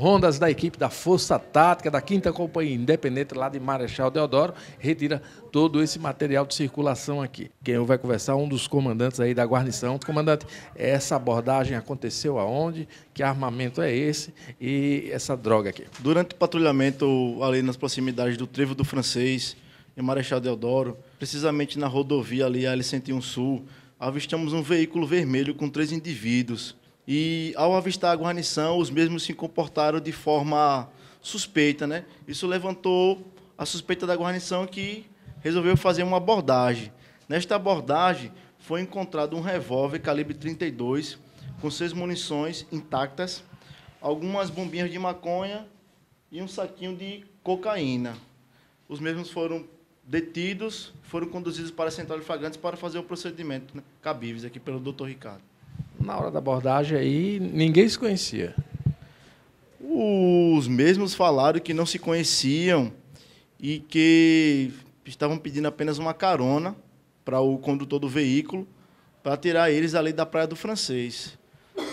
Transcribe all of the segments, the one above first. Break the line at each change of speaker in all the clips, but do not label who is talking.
Rondas da equipe da Força Tática, da 5 Companhia Independente, lá de Marechal Deodoro, retira todo esse material de circulação aqui. Quem vai conversar é um dos comandantes aí da guarnição. Comandante, essa abordagem aconteceu aonde? Que armamento é esse
e essa droga aqui? Durante o patrulhamento ali nas proximidades do Trevo do Francês, em Marechal Deodoro, precisamente na rodovia ali, a L101 Sul, avistamos um veículo vermelho com três indivíduos e ao avistar a guarnição, os mesmos se comportaram de forma suspeita, né? Isso levantou a suspeita da guarnição que resolveu fazer uma abordagem. Nesta abordagem, foi encontrado um revólver calibre 32 com seis munições intactas, algumas bombinhas de maconha e um saquinho de cocaína. Os mesmos foram detidos, foram conduzidos para a central de flagrantes para fazer o procedimento né, cabíveis aqui pelo Dr. Ricardo na hora da abordagem aí, ninguém se conhecia. Os mesmos falaram que não se conheciam e que estavam pedindo apenas uma carona para o condutor do veículo para tirar eles ali da Praia do Francês.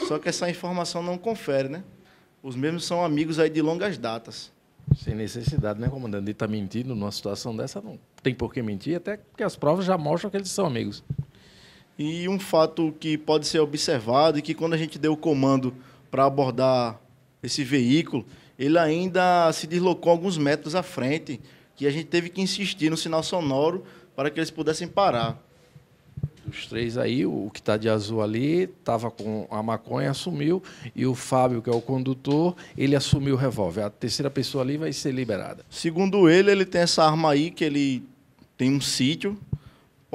Só que essa informação não confere, né? Os mesmos são amigos aí de longas datas.
Sem necessidade, né, comandante? De estar tá mentindo numa situação dessa, não
tem por que mentir, até porque as provas já mostram que eles são amigos. E um fato que pode ser observado é que quando a gente deu o comando para abordar esse veículo, ele ainda se deslocou alguns metros à frente, que a gente teve que insistir no sinal sonoro para que eles pudessem parar.
os três aí, o que está de azul ali estava com a maconha, assumiu, e o Fábio, que é o condutor,
ele assumiu o revólver. A terceira pessoa ali vai ser liberada. Segundo ele, ele tem essa arma aí que ele tem um sítio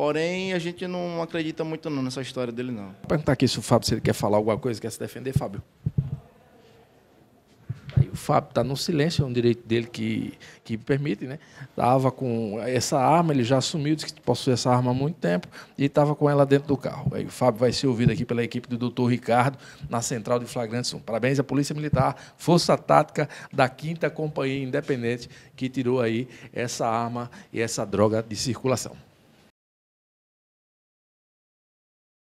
Porém, a gente não acredita muito não nessa história dele, não. Vou
perguntar aqui se o Fábio se ele quer falar alguma coisa,
quer se defender, Fábio.
Aí o Fábio está no silêncio, é um direito dele que, que permite, né? Estava com essa arma, ele já assumiu, disse que possui essa arma há muito tempo e estava com ela dentro do carro. Aí o Fábio vai ser ouvido aqui pela equipe do doutor Ricardo na Central de Flagrantes 1. Parabéns à Polícia Militar, Força Tática da 5 Companhia Independente, que tirou aí essa arma e essa droga de circulação.